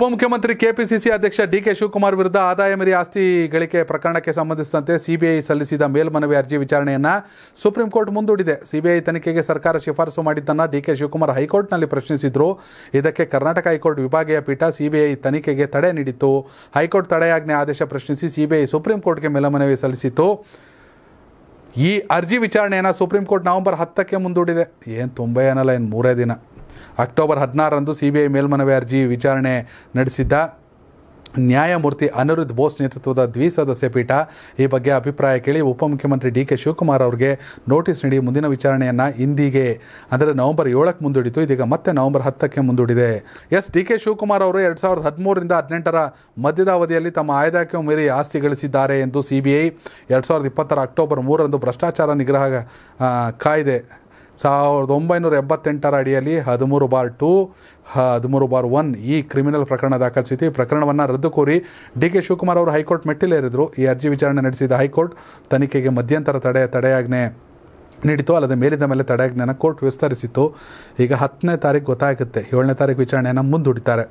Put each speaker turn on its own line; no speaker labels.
ಉಪಮುಖ್ಯಮಂತ್ರಿ ಕೆಪಿಸಿಸಿ ಅಧ್ಯಕ್ಷ ಡಿಕೆ ಶಿವಕುಮಾರ್ ವಿರುದ್ಧ ಆದಾಯ ಮೇರಿ ಆಸ್ತಿ ಗಳಿಕೆ ಪ್ರಕರಣಕ್ಕೆ ಸಂಬಂಧಿಸಿದಂತೆ ಸಿಬಿಐ ಸಲ್ಲಿಸಿದ ಮೇಲ್ಮನವಿ ಅರ್ಜಿ ವಿಚಾರಣೆಯನ್ನು ಸುಪ್ರೀಂ ಕೋರ್ಟ್ ಮುಂದೂಡಿದೆ ಸಿಬಿಐ ತನಿಖೆಗೆ ಸರ್ಕಾರ ಶಿಫಾರಸು ಮಾಡಿದ್ದನ್ನು ಡಿಕೆ ಶಿವಕುಮಾರ್ ಹೈಕೋರ್ಟ್ನಲ್ಲಿ ಪ್ರಶ್ನಿಸಿದ್ರು ಇದಕ್ಕೆ ಕರ್ನಾಟಕ ಹೈಕೋರ್ಟ್ ವಿಭಾಗೀಯ ಪೀಠ ಸಿಬಿಐ ತನಿಖೆಗೆ ತಡೆ ನೀಡಿತ್ತು ಹೈಕೋರ್ಟ್ ತಡೆಯಾಜ್ಞೆ ಆದೇಶ ಪ್ರಶ್ನಿಸಿ ಸಿಬಿಐ ಸುಪ್ರೀಂ ಕೋರ್ಟ್ಗೆ ಮೇಲ್ಮನವಿ ಸಲ್ಲಿಸಿತ್ತು ಈ ಅರ್ಜಿ ವಿಚಾರಣೆಯನ್ನು ಸುಪ್ರೀಂ ಕೋರ್ಟ್ ನವೆಂಬರ್ ಹತ್ತಕ್ಕೆ ಮುಂದೂಡಿದೆ ಏನು ತುಂಬ ಏನಲ್ಲ ಏನು ಮೂರೇ ದಿನ ಅಕ್ಟೋಬರ್ ಹದಿನಾರರಂದು ಸಿಬಿಐ ಮೇಲ್ಮನವಿ ಅರ್ಜಿ ವಿಚಾರಣೆ ನಡೆಸಿದ್ದ ನ್ಯಾಯಮೂರ್ತಿ ಅನಿರುದ್ಧ್ ಬೋಸ್ ನೇತೃತ್ವದ ದ್ವಿಸದಸ್ಯ ಪೀಠ ಈ ಬಗ್ಗೆ ಅಭಿಪ್ರಾಯ ಕೇಳಿ ಉಪಮುಖ್ಯಮಂತ್ರಿ ಡಿ ಕೆ ಶಿವಕುಮಾರ್ ಅವರಿಗೆ ನೋಟಿಸ್ ನೀಡಿ ಮುಂದಿನ ವಿಚಾರಣೆಯನ್ನು ಇಂದಿಗೆ ಅಂದರೆ ನವೆಂಬರ್ ಏಳಕ್ಕೆ ಮುಂದೂಡಿತು ಇದೀಗ ಮತ್ತೆ ನವೆಂಬರ್ ಹತ್ತಕ್ಕೆ ಮುಂದೂಡಿದೆ ಎಸ್ ಡಿ ಕೆ ಶಿವಕುಮಾರ್ ಅವರು ಎರಡು ಸಾವಿರದ ಹದಿಮೂರಿಂದ ಹದಿನೆಂಟರ ಮಧ್ಯದ ಅವಧಿಯಲ್ಲಿ ತಮ್ಮ ಆಯ್ದಕ್ಕೆ ಮೀರಿ ಆಸ್ತಿ ಗಳಿಸಿದ್ದಾರೆ ಎಂದು ಐ ಎರಡು ಸಾವಿರದ ಇಪ್ಪತ್ತರ ಅಕ್ಟೋಬರ್ ಮೂರರಂದು ಭ್ರಷ್ಟಾಚಾರ ನಿಗ್ರಹ ಕಾಯ್ದೆ ಸಾವಿರದ ಒಂಬೈನೂರ ಎಂಬತ್ತೆಂಟರ ಅಡಿಯಲ್ಲಿ ಹದಿಮೂರು ಬಾರ್ ಟು ಹದಿಮೂರು ಬಾರ್ ಒನ್ ಈ ಕ್ರಿಮಿನಲ್ ಪ್ರಕರಣ ದಾಖಲಿಸಿತು ಈ ಪ್ರಕರಣವನ್ನು ರದ್ದು ಕೋರಿ ಡಿ ಕೆ ಶಿವಕುಮಾರ್ ಅವರು ಹೈಕೋರ್ಟ್ ಮೆಟ್ಟಿಲೇರಿದ್ರು ಈ ಅರ್ಜಿ ವಿಚಾರಣೆ ನಡೆಸಿದ ಹೈಕೋರ್ಟ್ ತನಿಖೆಗೆ ಮಧ್ಯಂತರ ತಡೆ ತಡೆಯಾಜ್ಞೆ ನೀಡಿತು ಅಲ್ಲದೆ ಮೇಲಿನ ಮೇಲೆ ತಡೆಯಾಜ್ಞೆಯನ್ನು ಕೋರ್ಟ್
ವಿಸ್ತರಿಸಿತ್ತು ಈಗ ಹತ್ತನೇ ತಾರೀಕು ಗೊತ್ತಾಗುತ್ತೆ ಏಳನೇ ತಾರೀಕು ವಿಚಾರಣೆಯನ್ನು ಮುಂದೂಡಿತಾರೆ